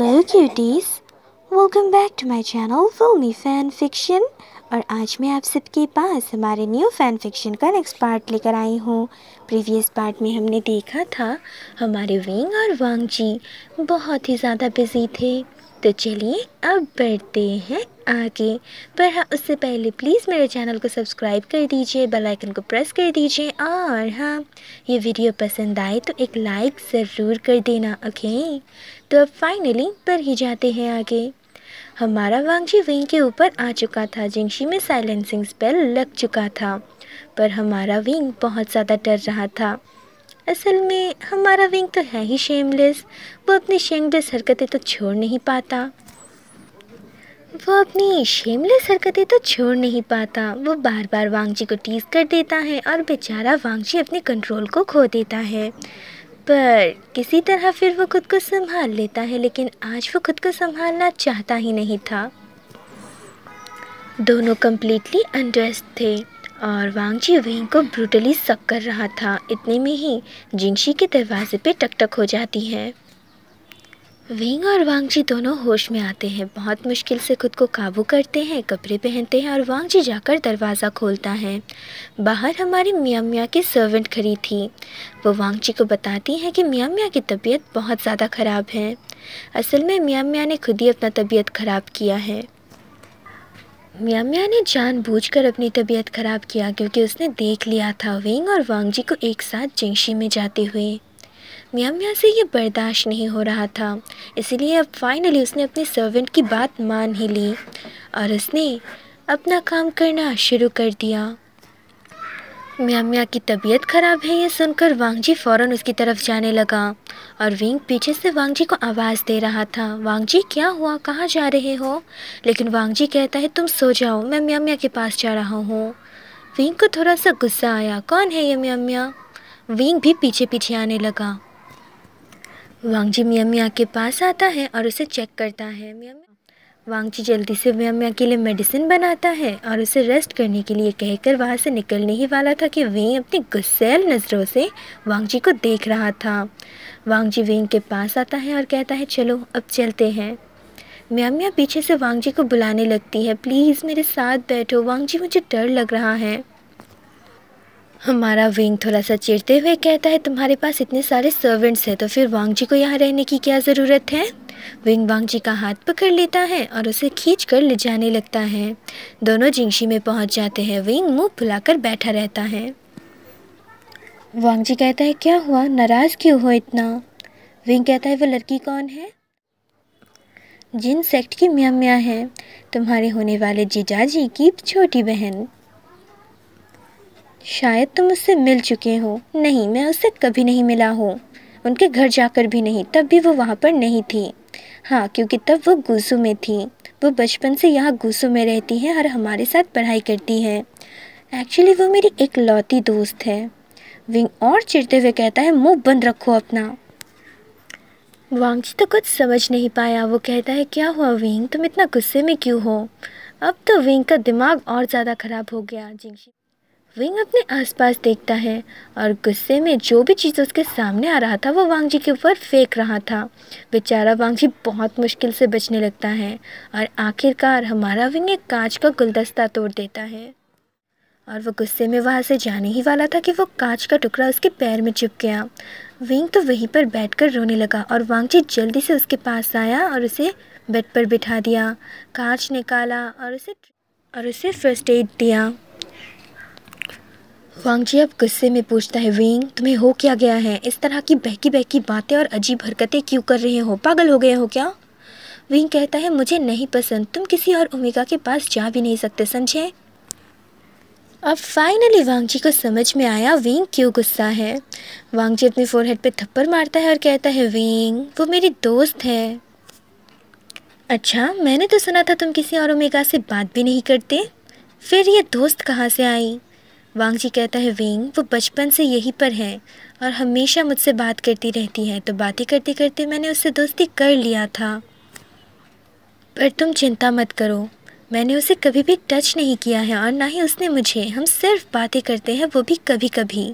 hello cuties welcome back to my channel filmy fan fiction और आज मैं आप सबके पास हमारे न्यू फैन फिक्शन का नेक्स्ट पार्ट लेकर आई हूँ प्रीवियस पार्ट में हमने देखा था हमारे विंग और वांग जी बहुत ही ज़्यादा बिजी थे तो चलिए अब बढ़ते हैं आगे पर हाँ उससे पहले प्लीज़ मेरे चैनल को सब्सक्राइब कर दीजिए बेल आइकन को प्रेस कर दीजिए और हाँ ये वीडियो पसंद आए तो एक लाइक ज़रूर कर देना ओके तो अब फाइनली पर ही जाते हैं आगे हमारा वांगजी विंग के ऊपर आ चुका था जिंगशी में साइलेंसिंग स्पेल लग चुका था पर हमारा विंग बहुत ज़्यादा डर रहा था असल में हमारा विंग तो है ही शेमलेस वो अपनी शेमलेस हरकतें तो छोड़ नहीं पाता वो अपनी शेमलेस हरकतें तो छोड़ नहीं पाता वो बार बार वांगजी को टीज कर देता है और बेचारा वांगजी अपने कंट्रोल को खो देता है पर किसी तरह फिर वो खुद को संभाल लेता है लेकिन आज वो खुद को संभालना चाहता ही नहीं था दोनों कम्प्लीटली अनड्रेस्ड थे और जी वेंग को ब्रूटली सक कर रहा था इतने में ही जिंगशी के दरवाजे पे टकटक हो जाती है वेंग और जी दोनों होश में आते हैं बहुत मुश्किल से खुद को काबू करते हैं कपड़े पहनते हैं और जी जाकर दरवाज़ा खोलता है बाहर हमारी मियाँ मियाँ की सर्वेंट खड़ी थी वो जी को बताती हैं कि मियाँ मियाँ की तबीयत बहुत ज़्यादा ख़राब है असल में मियाँ मियाँ ने खुद ही अपना तबीयत ख़राब किया है म्यामिया ने जानबूझकर अपनी तबीयत खराब किया क्योंकि उसने देख लिया था विंग और वांगजी को एक साथ जिंगशी में जाते हुए म्यामिया से ये बर्दाश्त नहीं हो रहा था इसलिए अब फाइनली उसने अपने सर्वेंट की बात मान ही ली और उसने अपना काम करना शुरू कर दिया म्या की तबीयत खराब है ये सुनकर वांगजी फौरन उसकी तरफ जाने लगा और विंग पीछे से वांगजी को आवाज़ दे रहा था वांगजी क्या हुआ कहाँ जा रहे हो लेकिन वांगजी कहता है तुम सो जाओ मैं म्या के पास जा रहा हूँ विंग को थोड़ा सा गुस्सा आया कौन है ये म्या विंग भी पीछे पीछे आने लगा वांगजी म्या के पास आता है और उसे चेक करता है म्याम्या वांगची जल्दी से व्याम्या के लिए मेडिसिन बनाता है और उसे रेस्ट करने के लिए कहकर वहाँ से निकलने ही वाला था कि वेंग अपनी गुस्सेल नज़रों से वांगजी को देख रहा था वांगजी वेंग के पास आता है और कहता है चलो अब चलते हैं म्यामिया पीछे से वांगजी को बुलाने लगती है प्लीज़ मेरे साथ बैठो वांगजी मुझे डर लग रहा है हमारा विंग थोड़ा सा चिरते हुए कहता है तुम्हारे पास इतने सारे सर्वेंट्स हैं तो फिर वांगजी को यहाँ रहने की क्या ज़रूरत है विंग वांग जी का हाथ पकड़ लेता है और उसे खींच कर ले जाने लगता है दोनों जिंगशी में पहुंच जाते हैं विंग मुंह फुलाकर बैठा रहता है वांग जी कहता है क्या हुआ नाराज़ क्यों हो इतना विंग कहता है वो लड़की कौन है जिन सेक्ट की म्या म्या है तुम्हारे होने वाले जीजाजी की छोटी बहन शायद तुम उससे मिल चुके हो नहीं मैं उससे कभी नहीं मिला हूँ उनके घर जाकर भी नहीं तब भी वो वहाँ पर नहीं थी हाँ क्योंकि तब वो गुसू में थी वो बचपन से यहाँ गुसू में रहती है और हमारे साथ पढ़ाई करती है एक्चुअली वो मेरी एक लौती दोस्त है विंग और चिड़ते हुए कहता है मुंह बंद रखो अपना वांगची तो कुछ समझ नहीं पाया वो कहता है क्या हुआ विंग तुम इतना गुस्से में क्यों हो अब तो विंग का दिमाग और ज़्यादा ख़राब हो गया जिंगशी विंग अपने आसपास देखता है और गुस्से में जो भी चीज़ उसके सामने आ रहा था वो वांगजी के ऊपर फेंक रहा था बेचारा वांगजी बहुत मुश्किल से बचने लगता है और आखिरकार हमारा विंग एक कांच का गुलदस्ता तोड़ देता है और वो गुस्से में वहाँ से जाने ही वाला था कि वो कांच का टुकड़ा उसके पैर में चुप गया विंग तो वहीं पर बैठकर रोने लगा और वांगजी जल्दी से उसके पास आया और उसे बेड पर बिठा दिया कांच निकाला और उसे और उसे फर्स्ट एड दिया अब गुस्से में पूछता है विंग तुम्हें हो क्या गया है इस तरह की बहकी बहकी बातें और अजीब हरकतें क्यों कर रहे हो पागल हो गए हो क्या विंग कहता है मुझे नहीं पसंद तुम किसी और ओमेगा के पास जा भी नहीं सकते समझे अब फाइनली वांगजी को समझ में आया विंग क्यों गुस्सा है वांगजी अपने फोरहेड पे थप्पड़ मारता है और कहता है विंग वो मेरी दोस्त है अच्छा मैंने तो सुना था तुम किसी और ओमेगा से बात भी नहीं करते फिर ये दोस्त कहाँ से आई वांग जी कहता है वेंग वो बचपन से यहीं पर है और हमेशा मुझसे बात करती रहती है तो बातें करते करते मैंने उससे दोस्ती कर लिया था पर तुम चिंता मत करो मैंने उसे कभी भी टच नहीं किया है और ना ही उसने मुझे हम सिर्फ बातें करते हैं वो भी कभी कभी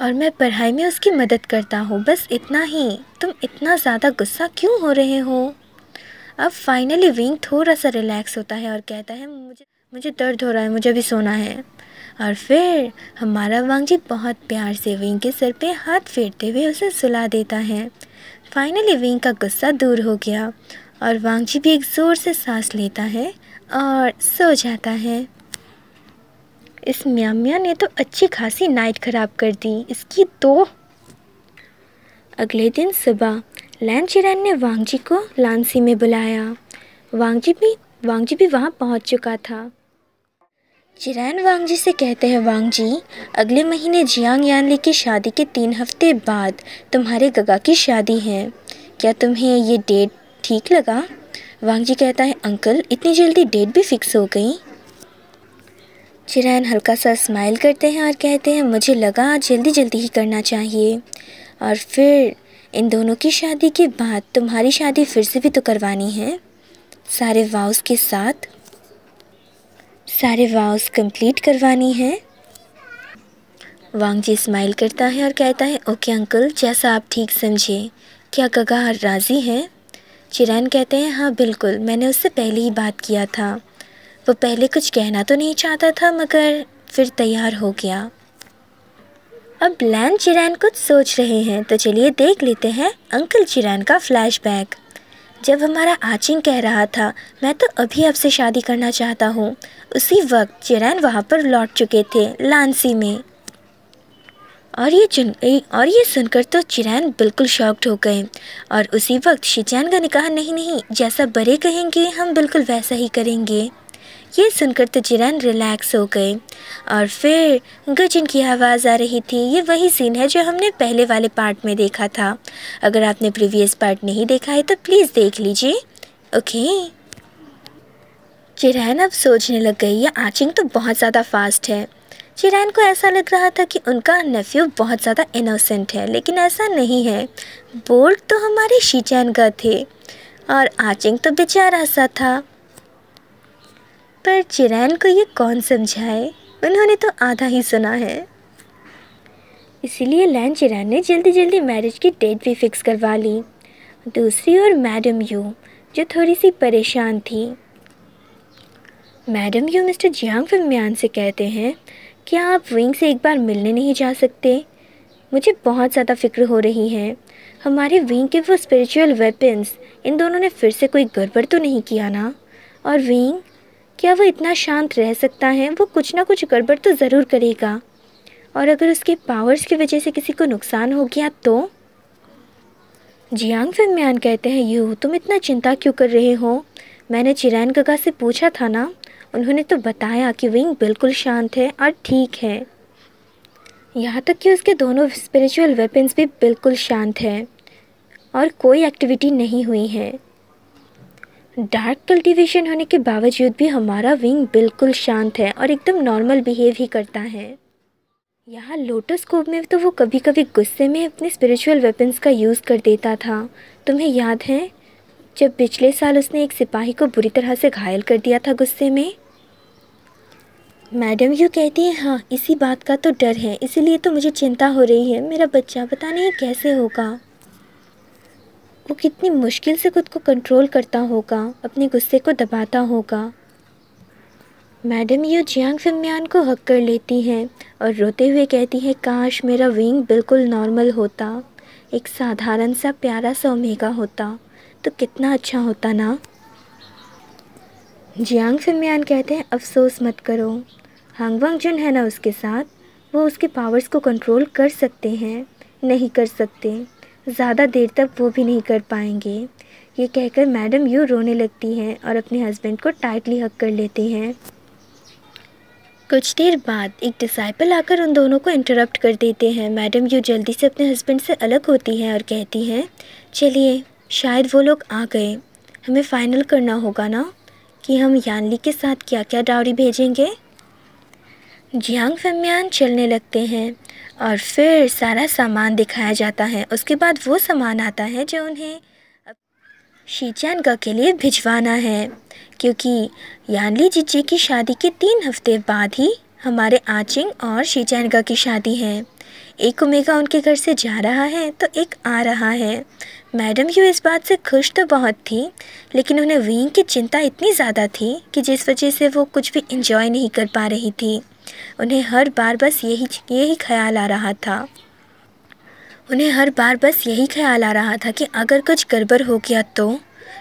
और मैं पढ़ाई में उसकी मदद करता हूँ बस इतना ही तुम इतना ज़्यादा गुस्सा क्यों हो रहे हो अब फाइनली विंग थोड़ा सा रिलैक्स होता है और कहता है मुझे मुझे दर्द हो रहा है मुझे अभी सोना है और फिर हमारा वांगजी बहुत प्यार से विंग के सर पे हाथ फेरते हुए उसे सुला देता है फाइनली विंग का गुस्सा दूर हो गया और वांगजी भी एक ज़ोर से सांस लेता है और सो जाता है इस म्यामिया ने तो अच्छी खासी नाइट ख़राब कर दी इसकी तो अगले दिन सुबह लैन चिरन ने वांगजी को लांसी में बुलाया वांगजी भी वांगजी भी वहाँ पहुँच चुका था चिरैन जी से कहते हैं वांग जी अगले महीने जियांग यानली की शादी के तीन हफ्ते बाद तुम्हारे गगा की शादी है क्या तुम्हें ये डेट ठीक लगा वांग जी कहता है अंकल इतनी जल्दी डेट भी फिक्स हो गई चिरैन हल्का सा स्माइल करते हैं और कहते हैं मुझे लगा जल्दी जल्दी ही करना चाहिए और फिर इन दोनों की शादी के बाद तुम्हारी शादी फिर से भी तो करवानी है सारे वाउस के साथ सारे वाउस कंप्लीट करवानी है वांग जी स्माइल करता है और कहता है ओके अंकल जैसा आप ठीक समझे क्या गगा राज़ी है चिरैन कहते हैं हाँ बिल्कुल मैंने उससे पहले ही बात किया था वो पहले कुछ कहना तो नहीं चाहता था मगर फिर तैयार हो गया अब लैन चिरैन कुछ सोच रहे हैं तो चलिए देख लेते हैं अंकल चिरैन का फ्लैशबैक जब हमारा आचिंग कह रहा था मैं तो अभी आपसे शादी करना चाहता हूँ उसी वक्त चिरैन वहाँ पर लौट चुके थे लानसी में और ये चुन और ये सुनकर तो चिरैन बिल्कुल शॉक्ड हो गए और उसी वक्त शिचैन का निकाह नहीं नहीं जैसा बड़े कहेंगे हम बिल्कुल वैसा ही करेंगे ये सुनकर तो जिरान रिलैक्स हो गए और फिर गजन की आवाज़ आ रही थी ये वही सीन है जो हमने पहले वाले पार्ट में देखा था अगर आपने प्रीवियस पार्ट नहीं देखा है तो प्लीज़ देख लीजिए ओके चिरैन अब सोचने लग गई ये आचिंग तो बहुत ज़्यादा फास्ट है चिरान को ऐसा लग रहा था कि उनका नेफ्यू बहुत ज़्यादा इनोसेंट है लेकिन ऐसा नहीं है बोर्ड तो हमारे शीचैन का थे और आचिंग तो बेचारा सा था पर चिरैन को ये कौन समझाए उन्होंने तो आधा ही सुना है इसीलिए लैन चिरैन ने जल्दी जल्दी मैरिज की डेट भी फिक्स करवा ली दूसरी ओर मैडम यू जो थोड़ी सी परेशान थी मैडम यू मिस्टर जियांग फिम्यान से कहते हैं क्या आप विंग से एक बार मिलने नहीं जा सकते मुझे बहुत ज़्यादा फिक्र हो रही है हमारे विंग के वो स्पिरिचुअल वेपन्स इन दोनों ने फिर से कोई गड़बड़ तो नहीं किया ना और विंग क्या वह इतना शांत रह सकता है वो कुछ ना कुछ गड़बड़ तो ज़रूर करेगा और अगर उसके पावर्स की वजह से किसी को नुकसान हो गया तो जियांग फैमियान कहते हैं यू तुम इतना चिंता क्यों कर रहे हो मैंने चिरैन गगा से पूछा था ना उन्होंने तो बताया कि विंग बिल्कुल शांत है और ठीक है यहाँ तक कि उसके दोनों स्पिरिचुअल वेपन्स भी बिल्कुल शांत हैं और कोई एक्टिविटी नहीं हुई है डार्क कल्टीवेशन होने के बावजूद भी हमारा विंग बिल्कुल शांत है और एकदम नॉर्मल बिहेव ही करता है यहाँ लोटस कोब में तो वो कभी कभी गुस्से में अपने स्पिरिचुअल वेपन्स का यूज़ कर देता था तुम्हें याद है जब पिछले साल उसने एक सिपाही को बुरी तरह से घायल कर दिया था गुस्से में मैडम यू कहती है हाँ इसी बात का तो डर है इसीलिए तो मुझे चिंता हो रही है मेरा बच्चा पता नहीं कैसे होगा वो कितनी मुश्किल से खुद को कंट्रोल करता होगा अपने गुस्से को दबाता होगा मैडम यू जियांग फिम्यान को हक कर लेती हैं और रोते हुए कहती है काश मेरा विंग बिल्कुल नॉर्मल होता एक साधारण सा प्यारा सा ओमेगा होता तो कितना अच्छा होता ना जियांग फिम्यान कहते हैं अफसोस मत करो हांगवांग जुन है ना उसके साथ वो उसके पावर्स को कंट्रोल कर सकते हैं नहीं कर सकते ज़्यादा देर तक वो भी नहीं कर पाएंगे ये कहकर मैडम यू रोने लगती हैं और अपने हस्बैंड को टाइटली हक कर लेती हैं कुछ देर बाद एक डिसाइपल आकर उन दोनों को इंटरप्ट कर देते हैं मैडम यू जल्दी से अपने हस्बैंड से अलग होती हैं और कहती हैं चलिए शायद वो लोग आ गए हमें फ़ाइनल करना होगा ना कि हम यानली के साथ क्या क्या डावरी भेजेंगे जियांग फम्यान चलने लगते हैं और फिर सारा सामान दिखाया जाता है उसके बाद वो सामान आता है जो उन्हें का के लिए भिजवाना है क्योंकि यानली जीजे की शादी के तीन हफ्ते बाद ही हमारे आचिंग और शीचानगा की शादी है एक उमेगा उनके घर से जा रहा है तो एक आ रहा है मैडम यू इस बात से खुश तो बहुत थी लेकिन उन्हें विंग की चिंता इतनी ज़्यादा थी कि जिस वजह से वो कुछ भी इंजॉय नहीं कर पा रही थी उन्हें हर बार बस यही यही ख्याल आ रहा था उन्हें हर बार बस यही ख्याल आ रहा था कि अगर कुछ गड़बड़ हो गया तो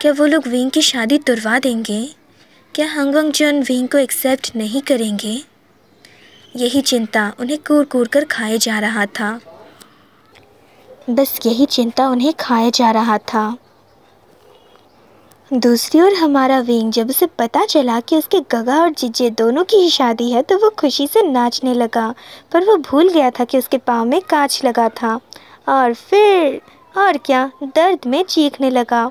क्या वो लोग विंग की शादी तुरवा देंगे क्या हंगवंग जन विंग को एक्सेप्ट नहीं करेंगे यही चिंता उन्हें कूर कूर कर खाए जा रहा था बस यही चिंता उन्हें खाए जा रहा था दूसरी ओर हमारा विंग जब उसे पता चला कि उसके गगा और जिज्जे दोनों की ही शादी है तो वो खुशी से नाचने लगा पर वो भूल गया था कि उसके पाँव में कांच लगा था और फिर और क्या दर्द में चीखने लगा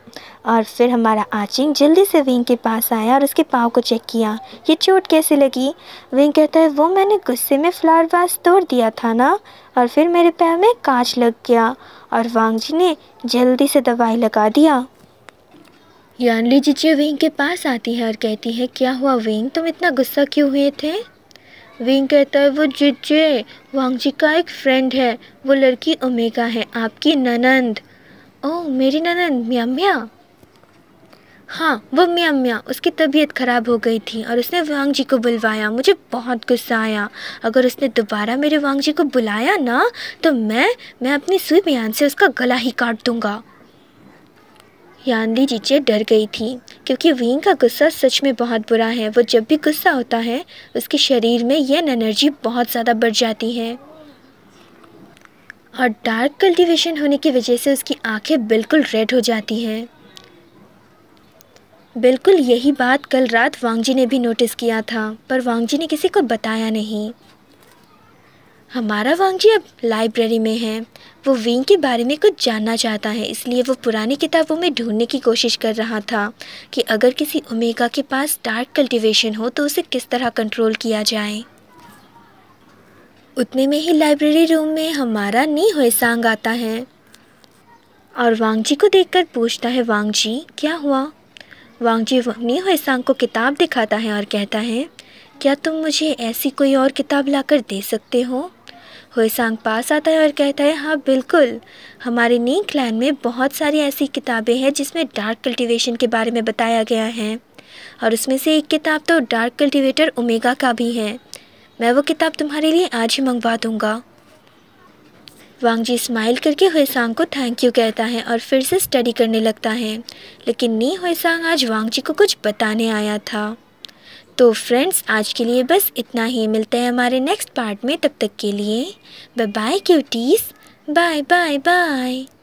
और फिर हमारा आचिंग जल्दी से विंग के पास आया और उसके पाँव को चेक किया ये चोट कैसे लगी विंग कहता है वो मैंने गुस्से में फ्लावर वास तोड़ दिया था ना और फिर मेरे पैर में कांच लग गया और वांग जी ने जल्दी से दवाई लगा दिया यानली जीजिया विंग के पास आती है और कहती है क्या हुआ विंग तुम इतना गुस्सा क्यों हुए थे विंग कहता है वो जिजे वांग जी का एक फ्रेंड है वो लड़की ओमेगा है आपकी ननंद ओह मेरी ननंद म्याम्या हाँ वो म्याम्या उसकी तबीयत ख़राब हो गई थी और उसने वांग जी को बुलवाया मुझे बहुत गुस्सा आया अगर उसने दोबारा मेरे वांग जी को बुलाया ना तो मैं मैं अपनी सुई बयान से उसका गला ही काट दूंगा यानली जीजे डर गई थी क्योंकि वीन का गुस्सा सच में बहुत बुरा है वो जब भी गुस्सा होता है उसके शरीर में यह एनर्जी बहुत ज़्यादा बढ़ जाती है और डार्क कल्टीवेशन होने की वजह से उसकी आंखें बिल्कुल रेड हो जाती हैं बिल्कुल यही बात कल रात वांगजी ने भी नोटिस किया था पर वांगजी ने किसी को बताया नहीं हमारा वांगजी अब लाइब्रेरी में है वो विंग के बारे में कुछ जानना चाहता है इसलिए वो पुरानी किताबों में ढूंढने की कोशिश कर रहा था कि अगर किसी ओमेगा के पास डार्क कल्टीवेशन हो तो उसे किस तरह कंट्रोल किया जाए उतने में ही लाइब्रेरी रूम में हमारा नी होसांग आता है और वांगजी को देखकर पूछता है वांगजी क्या हुआ वांगजी नी होसांग को किताब दिखाता है और कहता है क्या तुम मुझे ऐसी कोई और किताब लाकर दे सकते हो होयसांग पास आता है और कहता है हाँ बिल्कुल हमारे नी क्लैन में बहुत सारी ऐसी किताबें हैं जिसमें डार्क कल्टिवेशन के बारे में बताया गया है और उसमें से एक किताब तो डार्क कल्टिवेटर ओमेगा का भी है मैं वो किताब तुम्हारे लिए आज ही मंगवा दूँगा जी स्माइल करके हुएसांग को थैंक यू कहता है और फिर से स्टडी करने लगता है लेकिन नी हुएसांग आज जी को कुछ बताने आया था तो फ्रेंड्स आज के लिए बस इतना ही मिलते हैं हमारे नेक्स्ट पार्ट में तब तक के लिए bye bye cuties bye bye bye